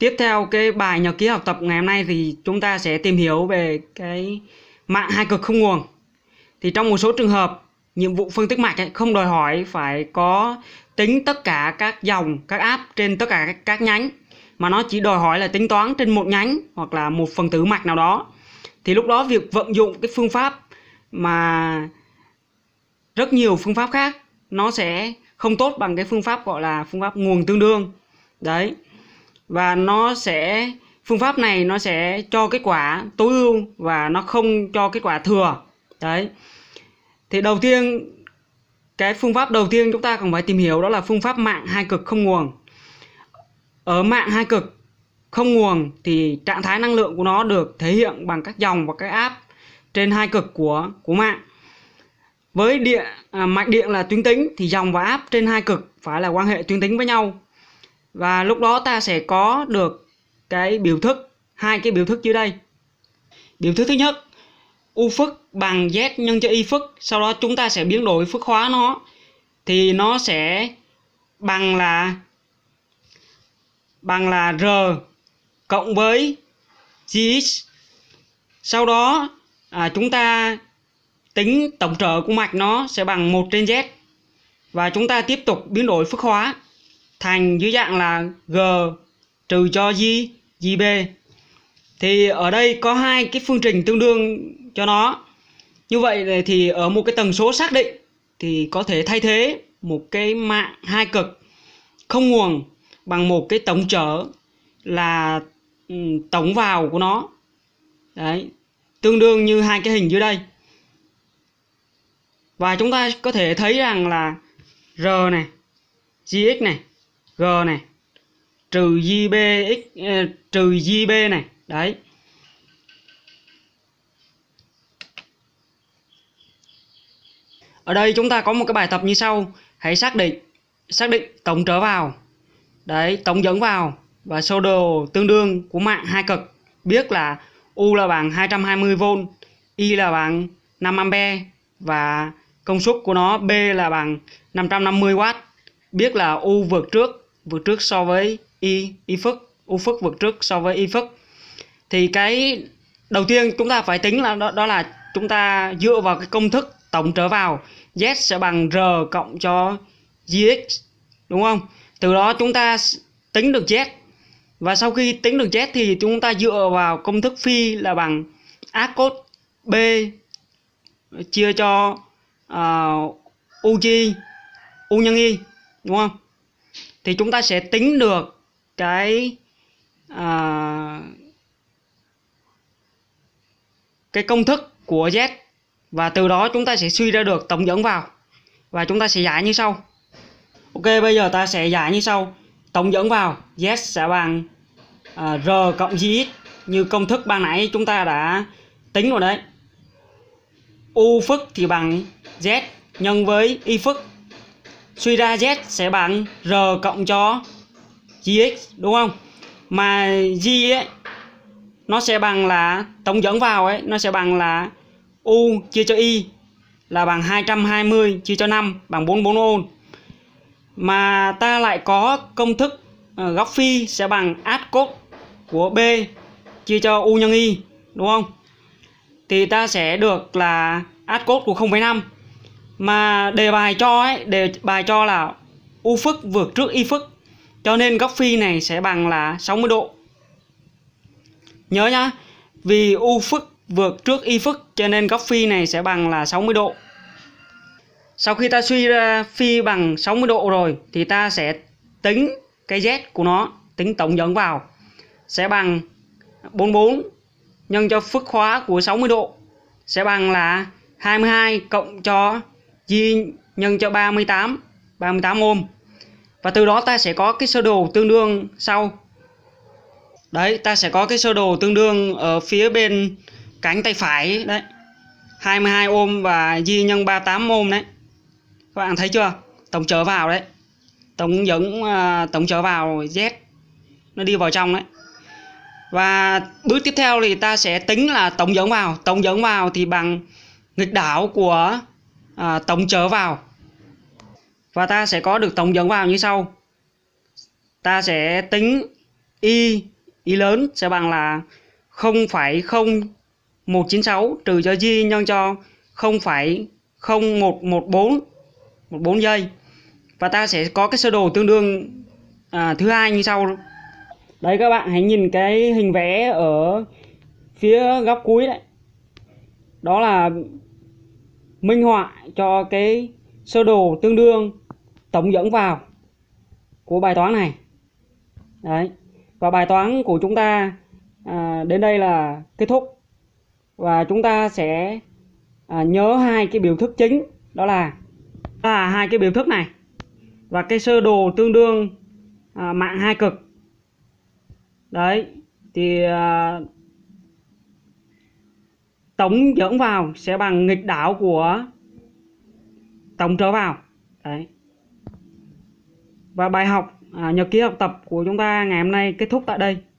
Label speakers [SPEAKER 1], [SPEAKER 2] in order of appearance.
[SPEAKER 1] Tiếp theo cái bài nhật ký học tập ngày hôm nay thì chúng ta sẽ tìm hiểu về cái mạng hai cực không nguồn. Thì trong một số trường hợp, nhiệm vụ phân tích mạch ấy, không đòi hỏi phải có tính tất cả các dòng, các áp trên tất cả các nhánh mà nó chỉ đòi hỏi là tính toán trên một nhánh hoặc là một phần tử mạch nào đó. Thì lúc đó việc vận dụng cái phương pháp mà rất nhiều phương pháp khác nó sẽ không tốt bằng cái phương pháp gọi là phương pháp nguồn tương đương. Đấy và nó sẽ phương pháp này nó sẽ cho kết quả tối ưu và nó không cho kết quả thừa đấy thì đầu tiên cái phương pháp đầu tiên chúng ta cần phải tìm hiểu đó là phương pháp mạng hai cực không nguồn ở mạng hai cực không nguồn thì trạng thái năng lượng của nó được thể hiện bằng các dòng và các áp trên hai cực của của mạng với điện à, mạch điện là tuyến tính thì dòng và áp trên hai cực phải là quan hệ tuyến tính với nhau và lúc đó ta sẽ có được cái biểu thức hai cái biểu thức dưới đây biểu thức thứ nhất u phức bằng z nhân cho y phức sau đó chúng ta sẽ biến đổi phức hóa nó thì nó sẽ bằng là bằng là r cộng với gx sau đó à, chúng ta tính tổng trở của mạch nó sẽ bằng 1 trên z và chúng ta tiếp tục biến đổi phức hóa thành dưới dạng là g trừ cho j b thì ở đây có hai cái phương trình tương đương cho nó như vậy thì ở một cái tần số xác định thì có thể thay thế một cái mạng hai cực không nguồn bằng một cái tổng trở là ừ, tổng vào của nó đấy tương đương như hai cái hình dưới đây và chúng ta có thể thấy rằng là r này gx này g này trừ jb x eh, trừ jb này đấy ở đây chúng ta có một cái bài tập như sau hãy xác định xác định tổng trở vào đấy tổng dẫn vào và sơ đồ tương đương của mạng hai cực biết là U là bằng 220V I là bằng 5A và công suất của nó B là bằng 550W biết là U vượt trước vượt trước so với y y phức u phức vượt trước so với y phức thì cái đầu tiên chúng ta phải tính là đó, đó là chúng ta dựa vào cái công thức tổng trở vào z sẽ bằng r cộng cho gx đúng không từ đó chúng ta tính được z và sau khi tính được z thì chúng ta dựa vào công thức phi là bằng a cos b chia cho uh, u chi u nhân y đúng không thì chúng ta sẽ tính được cái à, cái công thức của Z và từ đó chúng ta sẽ suy ra được tổng dẫn vào và chúng ta sẽ giải như sau Ok bây giờ ta sẽ giải như sau tổng dẫn vào Z sẽ bằng à, R cộng JX như công thức ban nãy chúng ta đã tính rồi đấy U phức thì bằng Z nhân với Y phức suy ra z sẽ bằng r cộng cho gx đúng không mà g ấy nó sẽ bằng là tổng dẫn vào ấy nó sẽ bằng là u chia cho y là bằng 220 chia cho 5 bằng 44 ôn mà ta lại có công thức ờ, góc phi sẽ bằng ad cos của b chia cho u nhân y đúng không thì ta sẽ được là ad cos của 0,5 mà đề bài cho ấy đề bài cho là u phức vượt trước y phức cho nên góc phi này sẽ bằng là 60 độ nhớ nhá vì u phức vượt trước y phức cho nên góc phi này sẽ bằng là 60 độ sau khi ta suy ra phi bằng 60 độ rồi thì ta sẽ tính cái z của nó tính tổng dẫn vào sẽ bằng 44 nhân cho phức khóa của 60 độ sẽ bằng là 22 cộng cho chia nhân cho 38 38 ohm và từ đó ta sẽ có cái sơ đồ tương đương sau đấy ta sẽ có cái sơ đồ tương đương ở phía bên cánh tay phải đấy 22 ohm và di nhân 38 ohm đấy các bạn thấy chưa tổng trở vào đấy tổng dẫn à, tổng trở vào Z nó đi vào trong đấy và bước tiếp theo thì ta sẽ tính là tổng dẫn vào tổng dẫn vào thì bằng nghịch đảo của à, tống chớ vào và ta sẽ có được tổng chớ vào như sau ta sẽ tính y y lớn sẽ bằng là 0,0196 trừ cho y nhân cho 0,0114 14 giây và ta sẽ có cái sơ đồ tương đương à, thứ hai như sau đấy các bạn hãy nhìn cái hình vẽ ở phía góc cuối đấy đó là minh họa cho cái sơ đồ tương đương tổng dẫn vào của bài toán này đấy và bài toán của chúng ta à, đến đây là kết thúc và chúng ta sẽ à, nhớ hai cái biểu thức chính đó là là hai cái biểu thức này và cái sơ đồ tương đương à, mạng hai cực đấy thì à, tổng dẫn vào sẽ bằng nghịch đảo của tổng trở vào đấy và bài học à, nhật ký học tập của chúng ta ngày hôm nay kết thúc tại đây